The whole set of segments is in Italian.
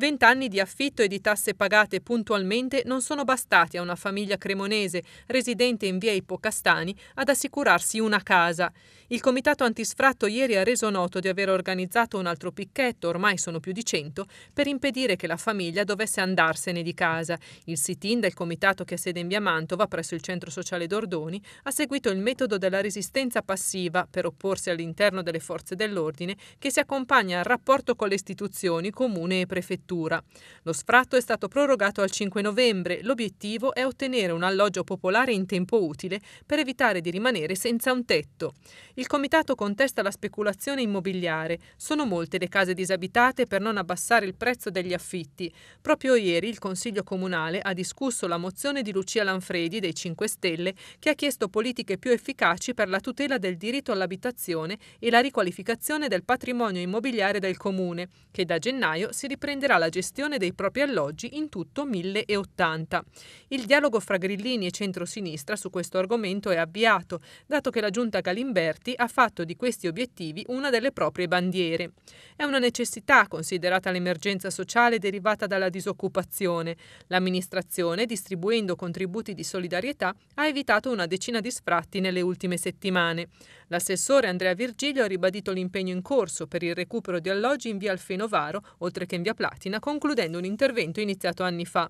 Vent'anni di affitto e di tasse pagate puntualmente non sono bastati a una famiglia cremonese residente in via Ippocastani ad assicurarsi una casa. Il comitato antisfratto ieri ha reso noto di aver organizzato un altro picchetto, ormai sono più di cento, per impedire che la famiglia dovesse andarsene di casa. Il sit-in del comitato che ha sede in via Mantova presso il centro sociale Dordoni ha seguito il metodo della resistenza passiva per opporsi all'interno delle forze dell'ordine che si accompagna al rapporto con le istituzioni, comune e prefettura struttura. Lo sfratto è stato prorogato al 5 novembre. L'obiettivo è ottenere un alloggio popolare in tempo utile per evitare di rimanere senza un tetto. Il comitato contesta la speculazione immobiliare. Sono molte le case disabitate per non abbassare il prezzo degli affitti. Proprio ieri il Consiglio Comunale ha discusso la mozione di Lucia Lanfredi dei 5 Stelle che ha chiesto politiche più efficaci per la tutela del diritto all'abitazione e la riqualificazione del patrimonio immobiliare del comune, che da gennaio si riprenderà la gestione dei propri alloggi in tutto 1080. Il dialogo fra Grillini e centrosinistra su questo argomento è avviato, dato che la giunta Galimberti ha fatto di questi obiettivi una delle proprie bandiere. È una necessità considerata l'emergenza sociale derivata dalla disoccupazione. L'amministrazione, distribuendo contributi di solidarietà, ha evitato una decina di sfratti nelle ultime settimane. L'assessore Andrea Virgilio ha ribadito l'impegno in corso per il recupero di alloggi in via Alfenovaro, oltre che in via Platina Messina concludendo un intervento iniziato anni fa.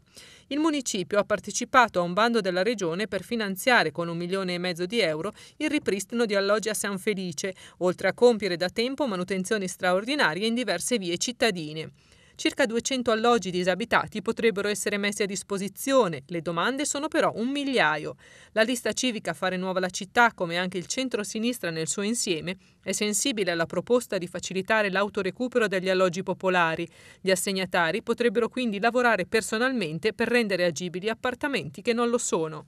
Il municipio ha partecipato a un bando della regione per finanziare con un milione e mezzo di euro il ripristino di alloggi a San Felice, oltre a compiere da tempo manutenzioni straordinarie in diverse vie cittadine. Circa 200 alloggi disabitati potrebbero essere messi a disposizione, le domande sono però un migliaio. La lista civica Fare Nuova la Città, come anche il centro-sinistra nel suo insieme, è sensibile alla proposta di facilitare l'autorecupero degli alloggi popolari. Gli assegnatari potrebbero quindi lavorare personalmente per rendere agibili appartamenti che non lo sono.